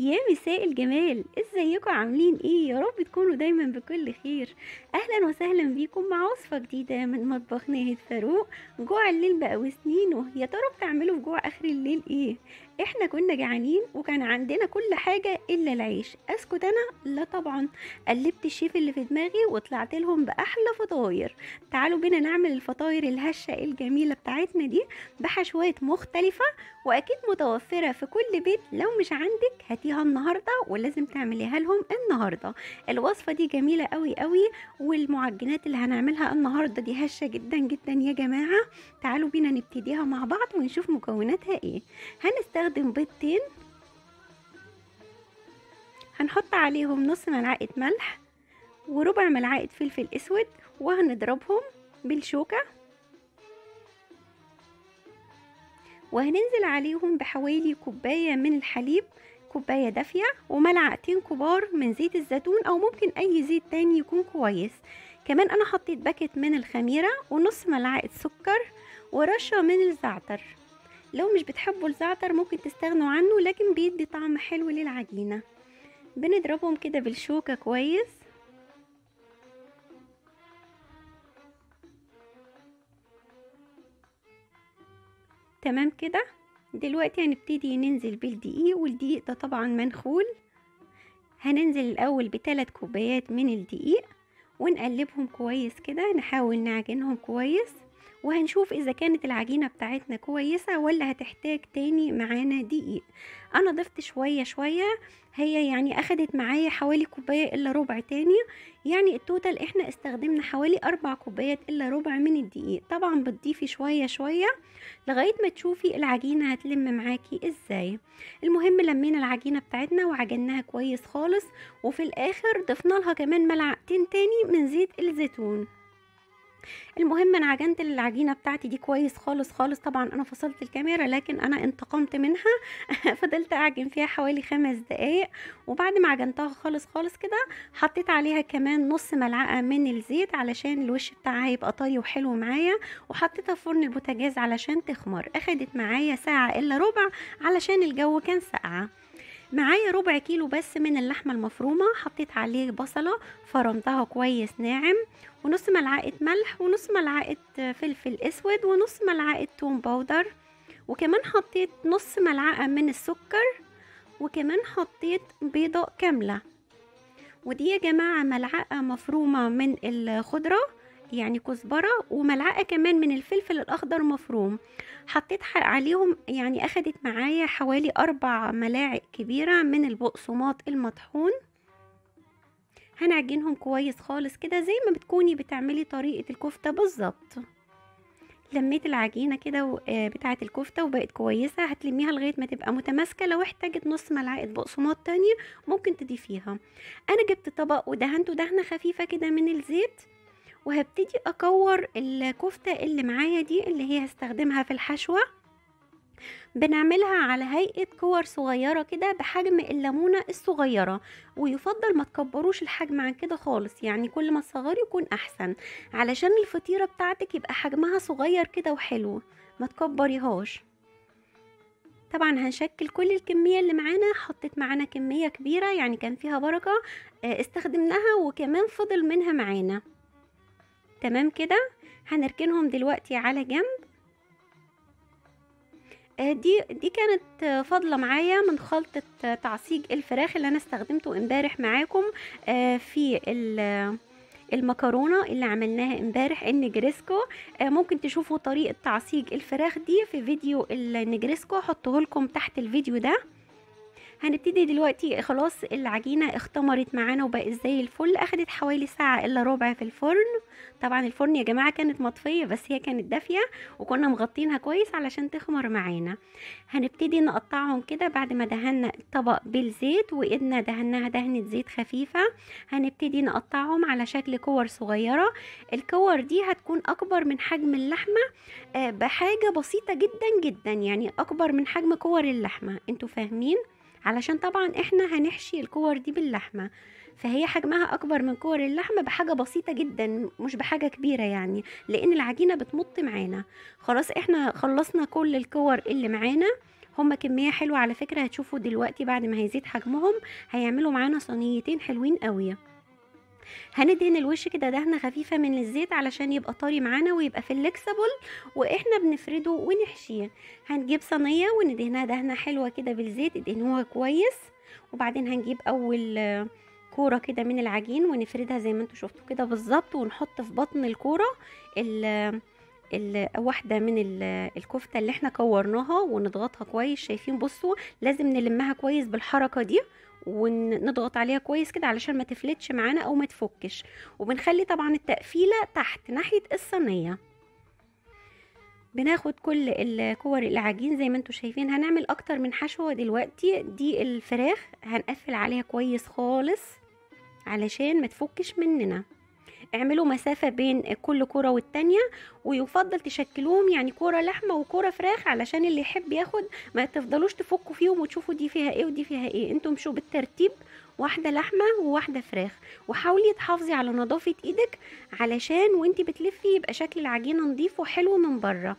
يا مساء الجمال ازيكم عاملين ايه يا رب تكونوا دايما بكل خير اهلا وسهلا بيكم مع وصفه جديده من مطبخ ناهد فاروق جوع الليل بقى وسنين يا ترى بتعملوا في جوع اخر الليل ايه احنا كنا جعانين وكان عندنا كل حاجة الا العيش اسكت انا لا طبعا قلبت الشيف اللي في دماغي وطلعت لهم باحلى فطاير تعالوا بينا نعمل الفطاير الهشة الجميلة بتاعتنا دي بحشوات مختلفة واكيد متوفرة في كل بيت لو مش عندك هاتيها النهاردة ولازم تعمليها لهم النهاردة الوصفة دي جميلة قوي قوي والمعجنات اللي هنعملها النهاردة دي هشة جدا جدا يا جماعة تعالوا بينا نبتديها مع بعض ونشوف مكوناتها ايه هنستخدم هستخدم بيضتين هنحط عليهم نص ملعقة ملح وربع ملعقة فلفل اسود وهنضربهم بالشوكة وهننزل عليهم بحوالي كوباية من الحليب كوباية دافية وملعقتين كبار من زيت الزيتون أو ممكن أي زيت تاني يكون كويس كمان أنا حطيت باكت من الخميرة ونص ملعقة سكر ورشة من الزعتر لو مش بتحبوا الزعتر ممكن تستغنوا عنه لكن بيدي طعم حلو للعجينة بنضربهم كده بالشوكة كويس تمام كده دلوقتي هنبتدي ننزل بالدقيق والدقيق ده طبعا منخول هننزل الاول بثلاث كوبايات من الدقيق ونقلبهم كويس كده نحاول نعجنهم كويس وهنشوف اذا كانت العجينه بتاعتنا كويسه ولا هتحتاج تاني معانا دقيق انا ضفت شويه شويه هي يعني اخدت معايا حوالي كوبايه الا ربع تاني يعني التوتال احنا استخدمنا حوالي اربع كوبايات الا ربع من الدقيق طبعا بتضيفي شويه شويه لغايه ما تشوفي العجينه هتلم معاكي ازاي المهم لمينا العجينه بتاعتنا وعجناها كويس خالص وفي الاخر ضفنا لها كمان ملعقتين تاني من زيت الزيتون المهم انا عجنت العجينه بتاعتي دي كويس خالص خالص طبعا انا فصلت الكاميرا لكن انا انتقمت منها فضلت اعجن فيها حوالي خمس دقايق وبعد ما عجنتها خالص خالص كده حطيت عليها كمان نص ملعقه من الزيت علشان الوش بتاعها يبقى طري وحلو معايا وحطيتها في فرن البوتاجاز علشان تخمر اخدت معايا ساعه الا ربع علشان الجو كان ساقعه معايا ربع كيلو بس من اللحمة المفرومة حطيت عليه بصلة فرمتها كويس ناعم ونص ملعقة ملح ونص ملعقة فلفل اسود ونص ملعقة توم باودر وكمان حطيت نص ملعقة من السكر وكمان حطيت بيضة كاملة ودي يا جماعة ملعقة مفرومة من الخضرة يعني كزبرة وملعقة كمان من الفلفل الأخضر مفروم حطيت عليهم يعني أخدت معايا حوالي أربع ملاعق كبيرة من البقسماط المطحون هنعجنهم كويس خالص كده زي ما بتكوني بتعملي طريقة الكفتة بالظبط لميت العجينة كده آه، بتاعة الكفتة وبقت كويسة هتلميها لغاية ما تبقى متماسكة لو احتاجت نص ملعقة بقسماط تانية ممكن تضيفيها أنا جبت طبق ودهنته دهنة خفيفة كده من الزيت وهبتدي اكور الكفتة اللي معايا دي اللي هي هستخدمها في الحشوة بنعملها على هيئة كور صغيرة كده بحجم الليمونة الصغيرة ويفضل ما تكبروش الحجم عن كده خالص يعني كل ما تصغري يكون احسن علشان الفطيرة بتاعتك يبقى حجمها صغير كده وحلو ما تكبريهاش طبعا هنشكل كل الكمية اللي معانا حطت معانا كمية كبيرة يعني كان فيها بركة آه، استخدمناها وكمان فضل منها معانا تمام كده هنركنهم دلوقتي على جنب آه، دي دي كانت فاضله معايا من خلطه تعصيج الفراخ اللي انا استخدمته امبارح معاكم آه، في المكرونه اللي عملناها امبارح النجريسكو آه، ممكن تشوفوا طريقه تعصيج الفراخ دي في فيديو النجريسكو هحطه لكم تحت الفيديو ده هنبتدي دلوقتي خلاص العجينة اختمرت معانا وبقت زي الفل اخدت حوالي ساعة الا ربع في الفرن طبعا الفرن يا جماعة كانت مطفية بس هي كانت دافية وكنا مغطينها كويس علشان تخمر معانا هنبتدي نقطعهم كده بعد ما دهنا الطبق بالزيت وإدنا دهناها دهنة زيت خفيفة هنبتدي نقطعهم على شكل كور صغيرة الكور دي هتكون اكبر من حجم اللحمة آه، بحاجة بسيطة جدا جدا يعني اكبر من حجم كور اللحمة انتوا فاهمين علشان طبعا احنا هنحشي الكور دي باللحمة فهي حجمها اكبر من كور اللحمة بحاجة بسيطة جدا مش بحاجة كبيرة يعني لان العجينة بتمط معانا خلاص احنا خلصنا كل الكور اللي معانا هما كمية حلوة على فكرة هتشوفوا دلوقتي بعد ما هيزيد حجمهم هيعملوا معانا صينيتين حلوين قوية هندهن الوش كده دهنه خفيفه من الزيت علشان يبقى طري معانا ويبقى فلكسبل واحنا بنفرده ونحشيه هنجيب صينيه وندهنها دهنه حلوه كده بالزيت ادهنوها كويس وبعدين هنجيب اول كوره كده من العجين ونفردها زي ما انتم شفتوا كده بالظبط ونحط في بطن الكوره واحده من الكفته اللي احنا كورناها ونضغطها كويس شايفين بصوا لازم نلمها كويس بالحركه دي ونضغط عليها كويس كده علشان ما تفلتش معانا او ما تفكش وبنخلي طبعا التقفيله تحت ناحيه الصينيه بناخد كل الكور العجين زي ما انتم شايفين هنعمل اكتر من حشوه دلوقتي دي الفراخ هنقفل عليها كويس خالص علشان ما تفكش مننا اعملوا مسافة بين كل كرة والتانية ويفضل تشكلوهم يعني كرة لحمة وكرة فراخ علشان اللي يحب ياخد ما تفضلوش تفكوا فيهم وتشوفوا دي فيها ايه ودي فيها ايه انتم شو بالترتيب واحدة لحمة وواحدة فراخ وحاولي تحافظي على نظافة ايدك علشان وانت بتلفي يبقى شكل العجينة نظيف وحلو من بره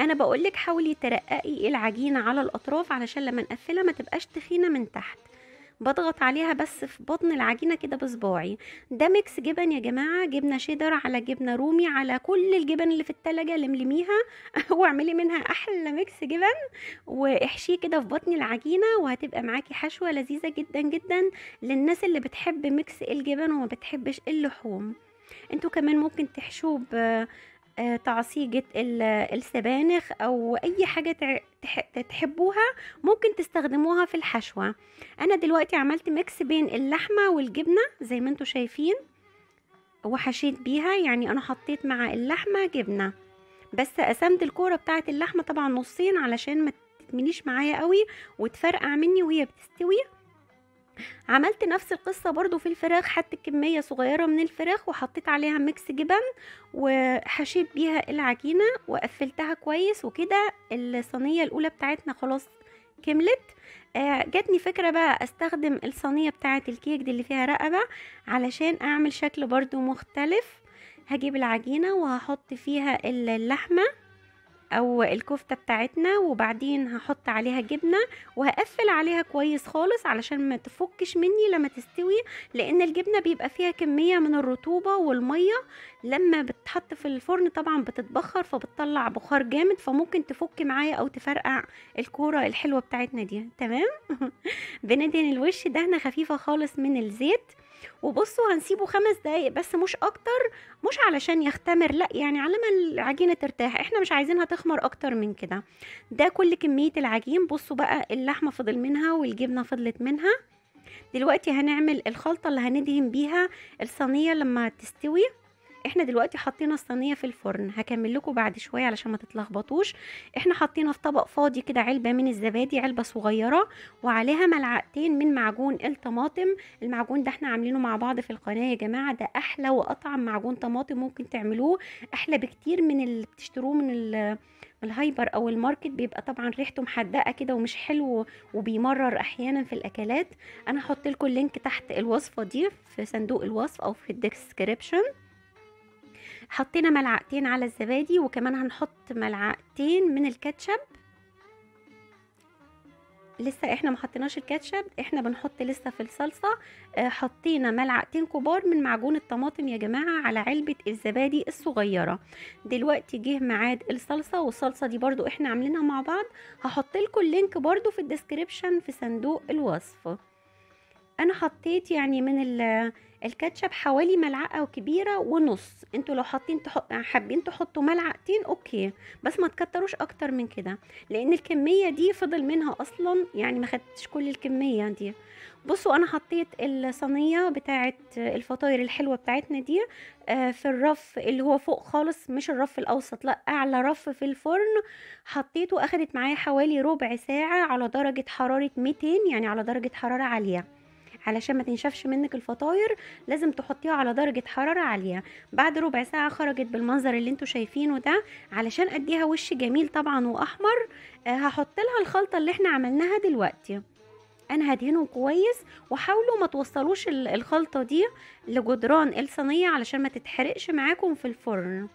انا بقولك حاولي ترققي العجينة على الاطراف علشان لما نقفلها ما تبقاش تخينة من تحت بضغط عليها بس في بطن العجينه كده بصباعي ده ميكس جبن يا جماعه جبنه شيدر على جبنه رومي على كل الجبن اللي في الثلاجه لملميها واعملي منها احلى ميكس جبن واحشيه كده في بطن العجينه وهتبقى معاكي حشوه لذيذه جدا جدا للناس اللي بتحب ميكس الجبن وما بتحبش اللحوم انتوا كمان ممكن تحشوه آه، تعصيجة السبانخ أو أي حاجة تحبوها ممكن تستخدموها في الحشوة أنا دلوقتي عملت ميكس بين اللحمة والجبنة زي ما انتوا شايفين وحشيت بيها يعني أنا حطيت مع اللحمة جبنة بس قسمت الكورة بتاعة اللحمة طبعا نصين علشان ما تتمنيش معايا قوي وتفرقع مني وهي بتستوي عملت نفس القصة برضو في الفراخ حتى كمية صغيرة من الفراخ وحطيت عليها ميكس جبن وحشيت بيها العجينة وقفلتها كويس وكده الصينية الاولى بتاعتنا خلاص كملت آه، جاتني فكرة بقى استخدم الصينية بتاعة الكيك دي اللي فيها رقبة علشان اعمل شكل برضو مختلف هجيب العجينة وهحط فيها اللحمة او الكفته بتاعتنا وبعدين هحط عليها جبنه وهقفل عليها كويس خالص علشان ما تفكش مني لما تستوي لان الجبنه بيبقى فيها كميه من الرطوبه والميه لما بتحط في الفرن طبعا بتتبخر فبتطلع بخار جامد فممكن تفك معايا او تفرقع الكوره الحلوه بتاعتنا دي تمام بندهن الوش دهنه خفيفه خالص من الزيت وبصوا هنسيبه خمس دقايق بس مش اكتر مش علشان يختمر لا يعني على ما العجينه ترتاح احنا مش عايزينها تخمر اكتر من كده ده كل كميه العجين بصوا بقى اللحمه فضل منها والجبنه فضلت منها دلوقتي هنعمل الخلطه اللي هندهن بيها الصينيه لما تستوي احنا دلوقتي حطينا الصينيه في الفرن هكمل لكم بعد شويه علشان ما تتلخبطوش احنا حطينا في طبق فاضي كده علبه من الزبادي علبه صغيره وعليها ملعقتين من معجون الطماطم المعجون ده احنا عاملينه مع بعض في القناه يا جماعه ده احلى واطعم معجون طماطم ممكن تعملوه احلى بكتير من اللي بتشتروه من الهايبر او الماركت بيبقى طبعا ريحته محدقه كده ومش حلو وبيمرر احيانا في الاكلات انا هحط لكم اللينك تحت الوصفه دي في صندوق الوصف او في الديسكريبشن حطينا ملعقتين على الزبادي وكمان هنحط ملعقتين من الكاتشب لسه احنا ما حطيناش الكاتشب احنا بنحط لسه في الصلصه آه، حطينا ملعقتين كبار من معجون الطماطم يا جماعه على علبه الزبادي الصغيره دلوقتي جه ميعاد الصلصه والصلصه دي برضو احنا عاملينها مع بعض هحط لكم اللينك برضو في الديسكريبشن في صندوق الوصف انا حطيت يعني من الكاتشب حوالي ملعقه كبيره ونص انتوا لو حاطين تحط حابين تحطوا ملعقتين اوكي بس ما تكتروش اكتر من كده لان الكميه دي فضل منها اصلا يعني ما خدتش كل الكميه دي بصوا انا حطيت الصينيه بتاعه الفطاير الحلوه بتاعتنا دي آه، في الرف اللي هو فوق خالص مش الرف الاوسط لا اعلى رف في الفرن حطيته اخدت معايا حوالي ربع ساعه على درجه حراره 200 يعني على درجه حراره عاليه علشان ما تنشفش منك الفطاير لازم تحطيها على درجه حراره عاليه بعد ربع ساعه خرجت بالمنظر اللي انتوا شايفينه ده علشان اديها وش جميل طبعا واحمر آه، هحط لها الخلطه اللي احنا عملناها دلوقتي انا هدهنه كويس وحاولوا ما توصلوش الخلطه دي لجدران الصينيه علشان ما تتحرقش معاكم في الفرن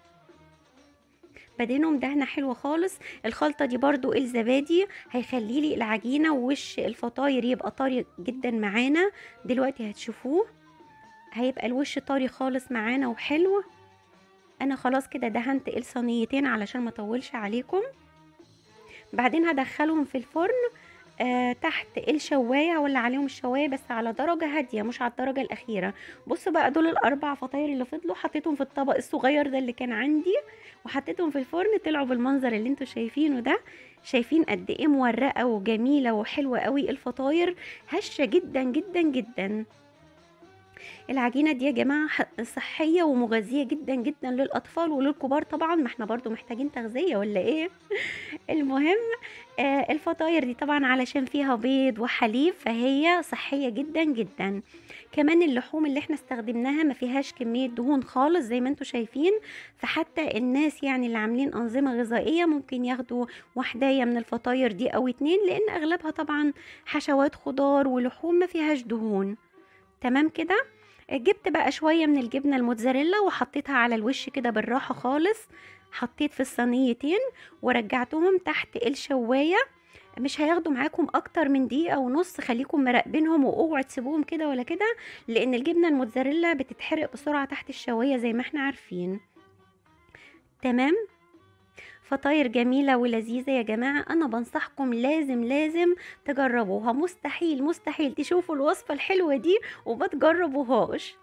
بدينهم دهنه حلوه خالص الخلطه دي برضو الزبادي هيخلي لي العجينه ووش الفطاير يبقى طري جدا معانا دلوقتي هتشوفوه هيبقى الوش طري خالص معانا وحلو انا خلاص كده دهنت الصينيتين علشان ما اطولش عليكم بعدين هدخلهم في الفرن آه، تحت الشوايه ولا عليهم الشوايه بس على درجه هاديه مش على الدرجه الاخيره بص بقى دول الاربع فطاير اللي فضلوا حطيتهم في الطبق الصغير ده اللي كان عندي وحطيتهم في الفرن طلعوا بالمنظر اللي انتوا شايفينه ده شايفين قد ايه مورقه وجميله وحلوه قوي الفطاير هشه جدا جدا جدا العجينه دي يا جماعه صحيه ومغذيه جدا جدا للاطفال وللكبار طبعا ما احنا برضو محتاجين تغذيه ولا ايه المهم آه الفطاير دي طبعا علشان فيها بيض وحليب فهي صحيه جدا جدا كمان اللحوم اللي احنا استخدمناها ما فيهاش كميه دهون خالص زي ما انتم شايفين فحتى الناس يعني اللي عاملين انظمه غذائيه ممكن ياخدوا وحدايه من الفطاير دي او اتنين لان اغلبها طبعا حشوات خضار ولحوم ما فيهاش دهون تمام كده جبت بقى شوية من الجبنة الموتزاريلا وحطيتها على الوش كده بالراحة خالص حطيت في الصينيتين ورجعتهم تحت الشواية مش هياخدوا معاكم اكتر من دقيقه ونص خليكم مراقبينهم واوعوا تسيبوهم كده ولا كده لان الجبنه الموتزاريلا بتتحرق بسرعه تحت الشوايه زي ما احنا عارفين تمام فطاير جميلة ولذيذة يا جماعة أنا بنصحكم لازم لازم تجربوها مستحيل مستحيل تشوفوا الوصفة الحلوة دي وما تجربوهاش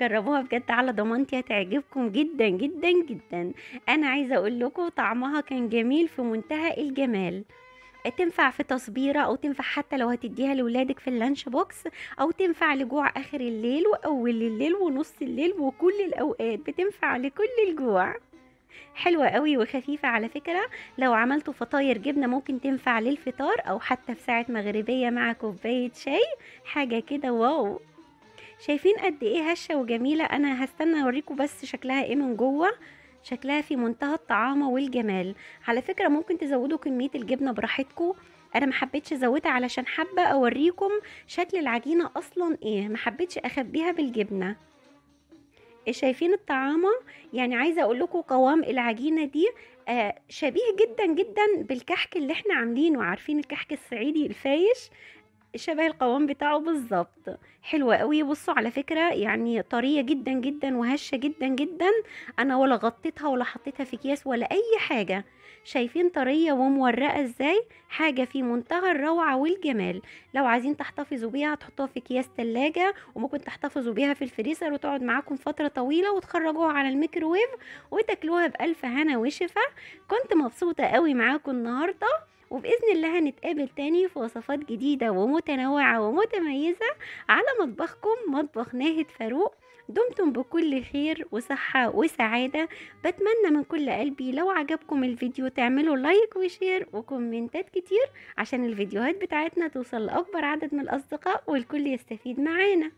جربوها بجد على ضمانتي هتعجبكم جدا جدا جدا انا عايزه اقول لكم طعمها كان جميل في منتهى الجمال تنفع في تصبيرة أو تنفع حتى لو هتديها لولادك في اللانش بوكس أو تنفع لجوع آخر الليل وأول الليل ونص الليل وكل الأوقات بتنفع لكل الجوع حلوة قوي وخفيفة على فكرة لو عملتوا فطاير جبنة ممكن تنفع للفطار او حتى في ساعة مغربية مع كوباية شاي حاجة كده واو شايفين قد ايه هشة وجميلة انا هستنى اوريكم بس شكلها ايه من جوه شكلها في منتهى الطعامة والجمال على فكرة ممكن تزودوا كمية الجبنة براحتكم انا ما حبيتش ازودها علشان حابه اوريكم شكل العجينه اصلا ايه ما حبيتش اخبيها بالجبنه شايفين الطعامة يعني عايزة اقول لكم قوام العجينة دي آه، شبيه جدا جدا بالكحك اللي احنا عاملينه عارفين الكحك الصعيدي الفايش شبه القوام بتاعه بالظبط حلوه قوي بصوا على فكره يعني طريه جدا جدا وهشه جدا جدا انا ولا غطيتها ولا حطيتها في اكياس ولا اي حاجه شايفين طرية ومورقة ازاي حاجة في منتهى الروعة والجمال لو عايزين تحتفظوا بيها هتحطوها في اكياس تلاجة وممكن تحتفظوا بيها في الفريزر وتقعد معاكم فترة طويلة وتخرجوها على الميكروويف وتاكلوها بألف هنا وشفا كنت مبسوطة قوي معاكم النهاردة وبإذن الله هنتقابل تاني في وصفات جديدة ومتنوعة ومتميزة على مطبخكم مطبخ ناهد فاروق دمتم بكل خير وصحة وسعادة بتمنى من كل قلبي لو عجبكم الفيديو تعملوا لايك وشير وكومنتات كتير عشان الفيديوهات بتاعتنا توصل لأكبر عدد من الأصدقاء والكل يستفيد معانا